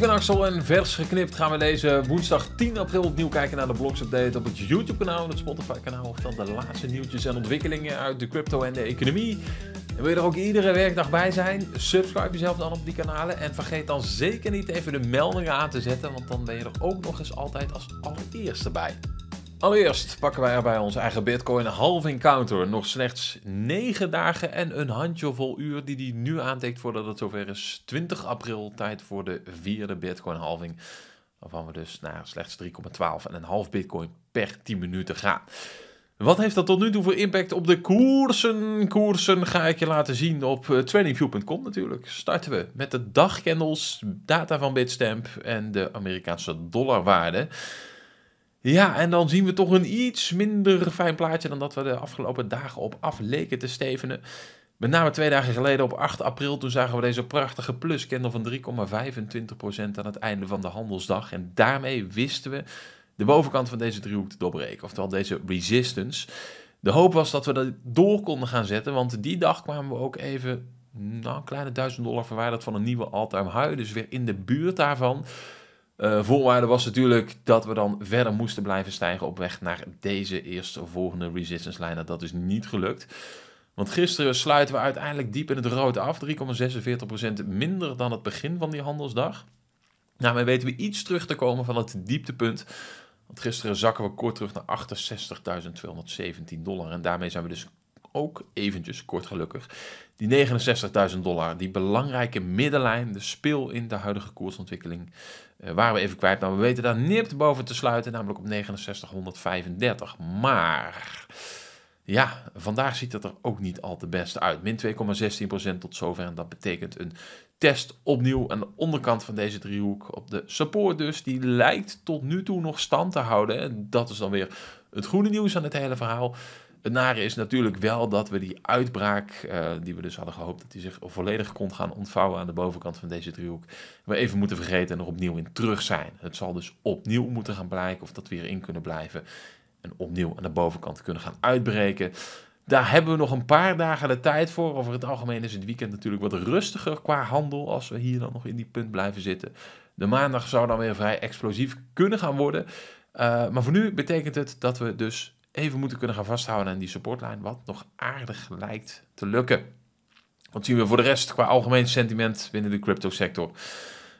Ik ben Axel en vers geknipt gaan we deze woensdag 10 april opnieuw kijken naar de update op het YouTube-kanaal en het Spotify-kanaal. Of dan de laatste nieuwtjes en ontwikkelingen uit de crypto en de economie. En wil je er ook iedere werkdag bij zijn? Subscribe jezelf dan op die kanalen. En vergeet dan zeker niet even de meldingen aan te zetten, want dan ben je er ook nog eens altijd als allereerste bij. Allereerst pakken wij erbij bij onze eigen Bitcoin halving counter. Nog slechts 9 dagen en een handjevol uur die die nu aantekt voordat het zover is. 20 april, tijd voor de vierde Bitcoin halving. Waarvan we dus naar slechts 3,12 en een half Bitcoin per 10 minuten gaan. Wat heeft dat tot nu toe voor impact op de koersen? Koersen ga ik je laten zien op eh, TradingView.com natuurlijk. Starten we met de dagcandles, data van Bitstamp en de Amerikaanse dollarwaarde. Ja, en dan zien we toch een iets minder fijn plaatje dan dat we de afgelopen dagen op af leken te stevenen. Met name twee dagen geleden op 8 april, toen zagen we deze prachtige pluskendel van 3,25% aan het einde van de handelsdag. En daarmee wisten we de bovenkant van deze driehoek te doorbreken, oftewel deze resistance. De hoop was dat we dat door konden gaan zetten, want die dag kwamen we ook even nou, een kleine 1000 dollar verwijderd van een nieuwe all-time high. Dus weer in de buurt daarvan. Eh, voorwaarde was natuurlijk dat we dan verder moesten blijven stijgen op weg naar deze eerste volgende resistance lijn. Nou, dat is niet gelukt. Want gisteren sluiten we uiteindelijk diep in het rood af. 3,46% minder dan het begin van die handelsdag. Daarmee weten we iets terug te komen van het dieptepunt. Want gisteren zakken we kort terug naar 68.217 dollar. En daarmee zijn we dus ook eventjes kort gelukkig. Die 69.000 dollar, die belangrijke middenlijn, de speel in de huidige koersontwikkeling, uh, waren we even kwijt. Maar we weten daar nipt boven te sluiten, namelijk op 6935. Maar ja, vandaag ziet dat er ook niet al te best uit. Min 2,16% tot zover. En dat betekent een test opnieuw aan de onderkant van deze driehoek op de support dus. Die lijkt tot nu toe nog stand te houden. En dat is dan weer het goede nieuws aan het hele verhaal. Het nare is natuurlijk wel dat we die uitbraak, eh, die we dus hadden gehoopt dat die zich volledig kon gaan ontvouwen aan de bovenkant van deze driehoek, we even moeten vergeten en er opnieuw in terug zijn. Het zal dus opnieuw moeten gaan blijken of dat we erin kunnen blijven en opnieuw aan de bovenkant kunnen gaan uitbreken. Daar hebben we nog een paar dagen de tijd voor. Over het algemeen is het weekend natuurlijk wat rustiger qua handel als we hier dan nog in die punt blijven zitten. De maandag zou dan weer vrij explosief kunnen gaan worden. Eh, maar voor nu betekent het dat we dus even moeten kunnen gaan vasthouden aan die supportlijn, wat nog aardig lijkt te lukken. Wat zien we voor de rest qua algemeen sentiment binnen de cryptosector?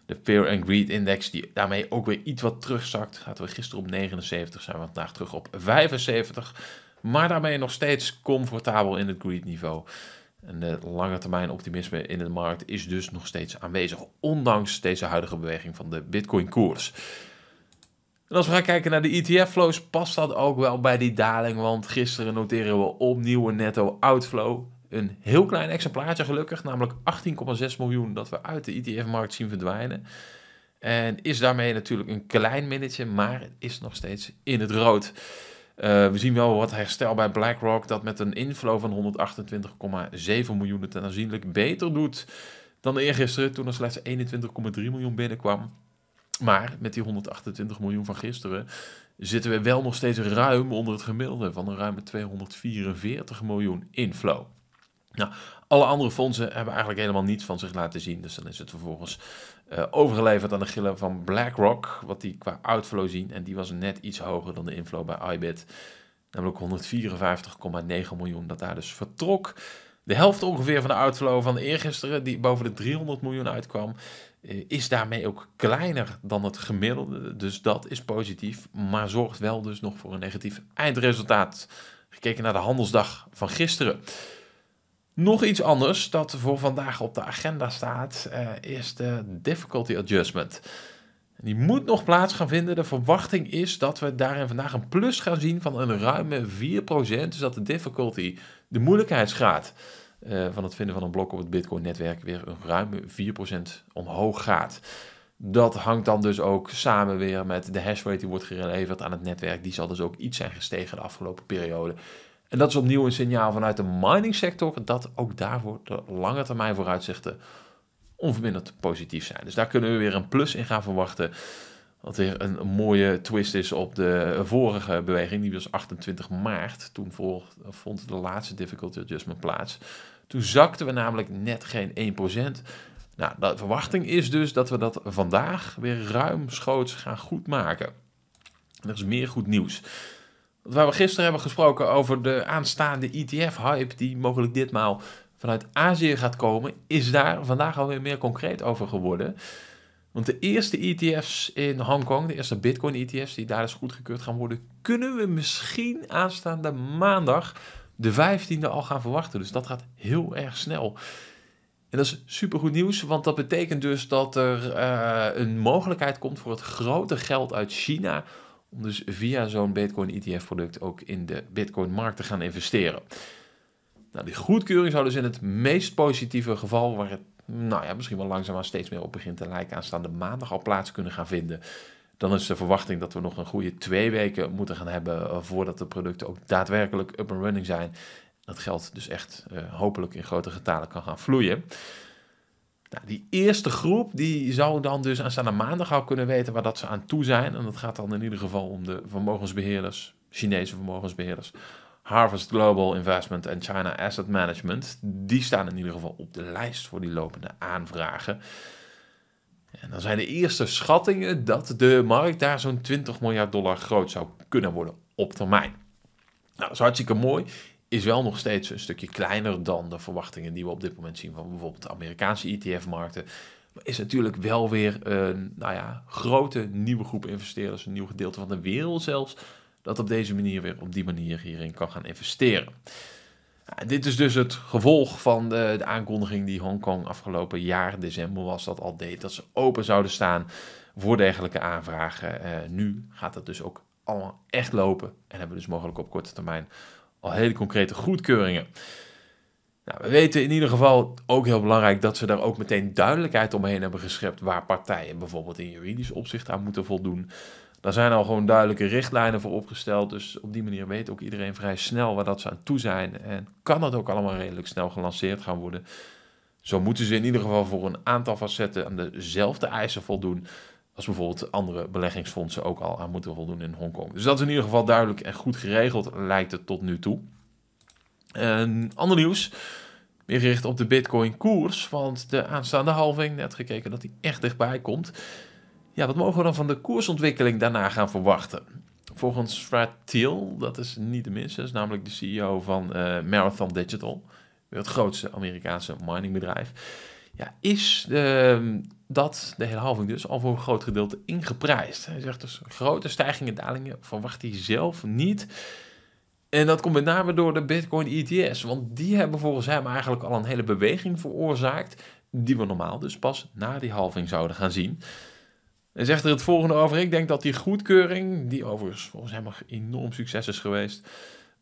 De Fear and Greed Index, die daarmee ook weer iets wat terugzakt. Zaten we gisteren op 79, zijn we vandaag terug op 75. Maar daarmee nog steeds comfortabel in het greed niveau. En de lange termijn optimisme in de markt is dus nog steeds aanwezig, ondanks deze huidige beweging van de Bitcoin koers. En als we gaan kijken naar de ETF-flows, past dat ook wel bij die daling. Want gisteren noteren we opnieuw een netto outflow. Een heel klein exemplaartje gelukkig, namelijk 18,6 miljoen dat we uit de ETF-markt zien verdwijnen. En is daarmee natuurlijk een klein minnetje, maar het is nog steeds in het rood. Eh, we zien wel wat herstel bij BlackRock, dat met een inflow van 128,7 miljoen het aanzienlijk beter doet dan eergisteren, toen er slechts 21,3 miljoen binnenkwam. Maar met die 128 miljoen van gisteren zitten we wel nog steeds ruim onder het gemiddelde van een ruime 244 miljoen inflow. Nou, alle andere fondsen hebben eigenlijk helemaal niets van zich laten zien. Dus dan is het vervolgens eh, overgeleverd aan de gillen van BlackRock, wat die qua outflow zien. En die was net iets hoger dan de inflow bij IBIT, namelijk 154,9 miljoen, dat daar dus vertrok. De helft ongeveer van de outflow van eergisteren, die boven de 300 miljoen uitkwam. Eh, is daarmee ook kleiner dan het gemiddelde. Dus dat is positief, maar zorgt wel dus nog voor een negatief eindresultaat. Gekeken naar de handelsdag van gisteren. Nog iets anders dat voor vandaag op de agenda staat, eh, is de difficulty adjustment. Die moet nog plaats gaan vinden. De verwachting is dat we daarin vandaag een plus gaan zien van een ruime 4%. Dus dat de difficulty, de moeilijkheidsgraad, eh, van het vinden van een blok op het Bitcoin-netwerk weer een ruime 4% omhoog gaat. Dat hangt dan dus ook samen weer met de hashrate die wordt geleverd aan het netwerk. Die zal dus ook iets zijn gestegen de afgelopen periode. En dat is opnieuw een signaal vanuit de mining sector dat ook daarvoor de lange termijn vooruitzichten onverminderd positief zijn. Dus daar kunnen we weer een plus in gaan verwachten. Wat weer een mooie twist is op de vorige beweging. Die was 28 maart. Toen vond de laatste difficulty adjustment plaats. Toen zakten we namelijk net geen 1%. Nou, de verwachting is dus dat we dat vandaag weer ruimschoots gaan goedmaken. Dat is meer goed nieuws. Waar we gisteren hebben gesproken over de aanstaande ETF-hype, die mogelijk ditmaal vanuit Azië gaat komen, is daar vandaag alweer meer concreet over geworden. Want de eerste ETF's in Hongkong, de eerste Bitcoin-ETF's die daar dus goedgekeurd gaan worden, kunnen we misschien aanstaande maandag, de 15e, al gaan verwachten. Dus dat gaat heel erg snel. En dat is supergoed nieuws, want dat betekent dus dat er eh, een mogelijkheid komt voor het grote geld uit China. Om dus via zo'n Bitcoin-ETF-product ook in de Bitcoin-markt te gaan investeren. Nou, die goedkeuring zou dus in het meest positieve geval, waar het nou ja, misschien wel langzaamaan steeds meer op begint te lijken aanstaande maandag al plaats kunnen gaan vinden. Dan is de verwachting dat we nog een goede twee weken moeten gaan hebben eh, voordat de producten ook daadwerkelijk up and running zijn. Dat geld dus echt eh, hopelijk in grote getalen kan gaan vloeien. Nou, die eerste groep die zou dan dus aanstaande maandag al kunnen weten waar dat ze aan toe zijn. En dat gaat dan in ieder geval om de vermogensbeheerders, Chinese vermogensbeheerders, Harvest Global Investment en China Asset Management. Die staan in ieder geval op de lijst voor die lopende aanvragen. En dan zijn de eerste schattingen dat de markt daar zo'n 20 miljard dollar groot zou kunnen worden op termijn. Nou, dat is hartstikke mooi. Is wel nog steeds een stukje kleiner dan de verwachtingen die we op dit moment zien van bijvoorbeeld de Amerikaanse ETF-markten. Maar is natuurlijk wel weer een nou ja, grote nieuwe groep investeerders, een nieuw gedeelte van de wereld zelfs dat op deze manier weer op die manier hierin kan gaan investeren. dit is dus het gevolg van de, de aankondiging die Hongkong afgelopen jaar, december was, dat al deed. Dat ze open zouden staan voor dergelijke aanvragen. Eh, nu gaat dat dus ook allemaal echt lopen. En hebben we dus mogelijk op korte termijn al hele concrete goedkeuringen. Nou, we weten in ieder geval ook heel belangrijk dat ze daar ook meteen duidelijkheid omheen hebben geschept waar partijen bijvoorbeeld in juridisch opzicht aan moeten voldoen. Daar zijn al gewoon duidelijke richtlijnen voor opgesteld. Dus op die manier weet ook iedereen vrij snel waar dat ze aan toe zijn. En kan het ook allemaal redelijk snel gelanceerd gaan worden. Zo moeten ze in ieder geval voor een aantal facetten aan dezelfde eisen voldoen. Als bijvoorbeeld andere beleggingsfondsen ook al aan moeten voldoen in Hongkong. Dus dat is in ieder geval duidelijk en goed geregeld, lijkt het tot nu toe. En ander nieuws. Meer gericht op de Bitcoin-koers. Want de aanstaande halving, net gekeken dat die echt dichtbij komt. Ja, wat mogen we dan van de koersontwikkeling daarna gaan verwachten? Volgens Fratil, dat is niet de minste, is namelijk de CEO van eh, Marathon Digital, het grootste Amerikaanse miningbedrijf. Ja, is de, ehm, dat, de halving dus, al voor een groot gedeelte ingeprijsd? Hij zegt dus grote stijgingen en dalingen verwacht hij zelf niet. En dat komt met name door de Bitcoin ETS, want die hebben volgens hem eigenlijk al een hele beweging veroorzaakt, die we normaal dus pas na die halving zouden gaan zien. En zegt er het volgende over. Ik denk dat die goedkeuring, die overigens volgens hem een enorm succes is geweest,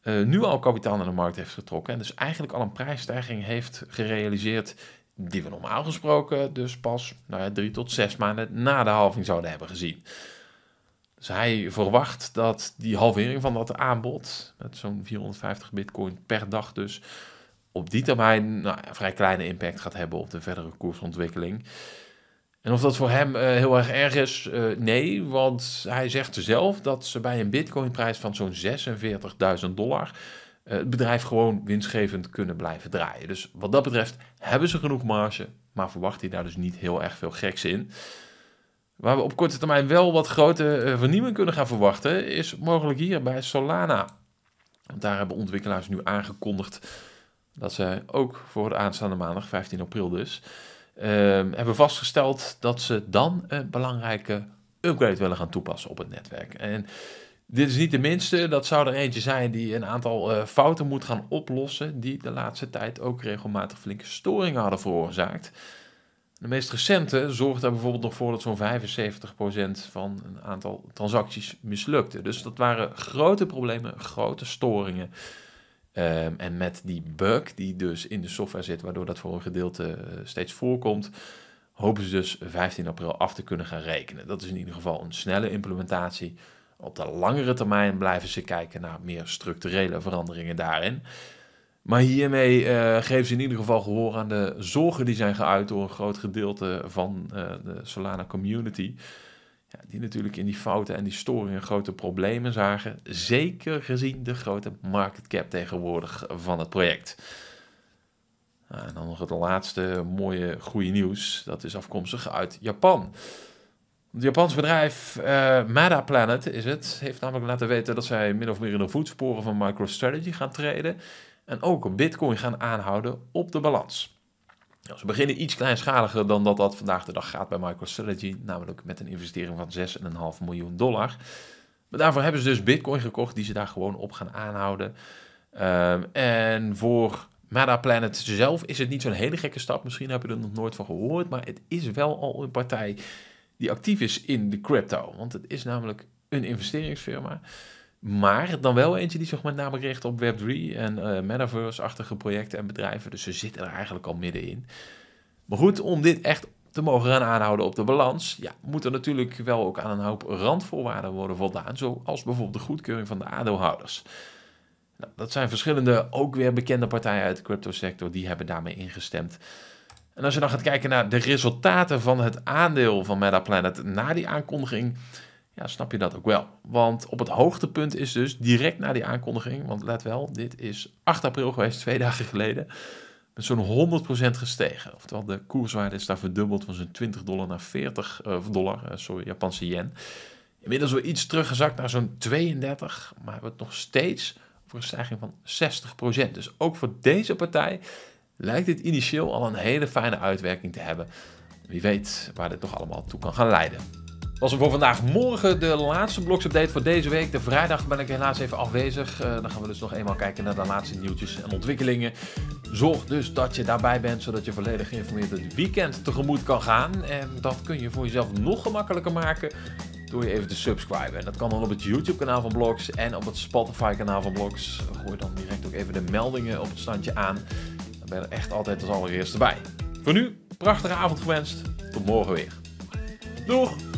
eh, nu al kapitaal naar de markt heeft getrokken. En dus eigenlijk al een prijsstijging heeft gerealiseerd die we normaal gesproken dus pas nou ja, drie tot zes maanden na de halving zouden hebben gezien. Dus hij verwacht dat die halvering van dat aanbod, met zo'n 450 bitcoin per dag dus, op die termijn nou, een vrij kleine impact gaat hebben op de verdere koersontwikkeling. En of dat voor hem eh, heel erg erg is, eh, nee, want hij zegt zelf dat ze bij een bitcoinprijs van zo'n 46.000 dollar eh, het bedrijf gewoon winstgevend kunnen blijven draaien. Dus wat dat betreft hebben ze genoeg marge, maar verwacht hij daar dus niet heel erg veel geks in. Waar we op korte termijn wel wat grote vernieuwing kunnen gaan verwachten, is mogelijk hier bij Solana. Want daar hebben ontwikkelaars nu aangekondigd dat ze ook voor de aanstaande maandag, 15 april dus, Ehm, hebben vastgesteld dat ze dan een belangrijke upgrade willen gaan toepassen op het netwerk. En dit is niet de minste, dat zou er eentje zijn die een aantal eh, fouten moet gaan oplossen, die de laatste tijd ook regelmatig flinke storingen hadden veroorzaakt. De meest recente zorgde er bijvoorbeeld nog voor dat zo'n 75% van een aantal transacties mislukte. Dus dat waren grote problemen, grote storingen. Ehm, en met die bug die dus in de software zit, waardoor dat voor een gedeelte eh, steeds voorkomt, hopen ze dus 15 april af te kunnen gaan rekenen. Dat is in ieder geval een snelle implementatie. Op de langere termijn blijven ze kijken naar meer structurele veranderingen daarin. Maar hiermee eh, geven ze in ieder geval gehoor aan de zorgen die zijn geuit door een groot gedeelte van eh, de Solana community. Ja, die natuurlijk in die fouten en die storingen grote problemen zagen, zeker gezien de grote market cap tegenwoordig van het project. Ah, en dan nog het laatste mooie goede nieuws, dat is afkomstig uit Japan. Het Japans bedrijf uh, Mada Planet is het, heeft namelijk laten weten dat zij min of meer in de voetsporen van MicroStrategy gaan treden en ook Bitcoin gaan aanhouden op de balans ze beginnen iets kleinschaliger dan dat dat vandaag de dag gaat bij MicroStrategy, namelijk met een investering van 6,5 miljoen dollar. Maar daarvoor hebben ze dus Bitcoin gekocht, die ze daar gewoon op gaan aanhouden. Ehm, en voor Meta Planet zelf is het niet zo'n hele gekke stap. Misschien heb je er nog nooit van gehoord, maar het is wel al een partij die actief is in de crypto. Want het is namelijk een investeringsfirma. Maar dan wel eentje die zich met name richt op Web3 en eh, metaverse-achtige projecten en bedrijven. Dus ze zitten er eigenlijk al middenin. Maar goed, om dit echt te mogen gaan aanhouden op de balans, ja, moet er natuurlijk wel ook aan een hoop randvoorwaarden worden voldaan. Zoals bijvoorbeeld de goedkeuring van de aandeelhouders. Nou, dat zijn verschillende, ook weer bekende partijen uit de crypto-sector die hebben daarmee ingestemd. En als je dan gaat kijken naar de resultaten van het aandeel van Metaplanet na die aankondiging, ja, snap je dat ook wel. Want op het hoogtepunt is dus direct na die aankondiging, want let wel, dit is 8 april geweest, twee dagen geleden, met zo'n 100% gestegen. Oftewel, de koerswaarde is daar verdubbeld van zo'n 20 dollar naar 40 eh, dollar, eh, sorry, Japanse yen. Inmiddels weer iets teruggezakt naar zo'n 32, maar we hebben nog steeds voor een stijging van 60%. Dus ook voor deze partij lijkt dit initieel al een hele fijne uitwerking te hebben. Wie weet waar dit nog allemaal toe kan gaan leiden was het voor vandaag. Morgen de laatste Bloks-update voor deze week. De vrijdag ben ik helaas even afwezig. Eh, dan gaan we dus nog eenmaal kijken naar de laatste nieuwtjes en ontwikkelingen. Zorg dus dat je daarbij bent, zodat je volledig geïnformeerd het weekend tegemoet kan gaan. En dat kun je voor jezelf nog gemakkelijker maken door je even te subscriben. En dat kan dan op het YouTube-kanaal van Blogs en op het Spotify-kanaal van Blogs. Gooi dan direct ook even de meldingen op het standje aan. Dan ben je er echt altijd als allereerste bij. Voor nu, prachtige avond gewenst. Tot morgen weer. Doeg!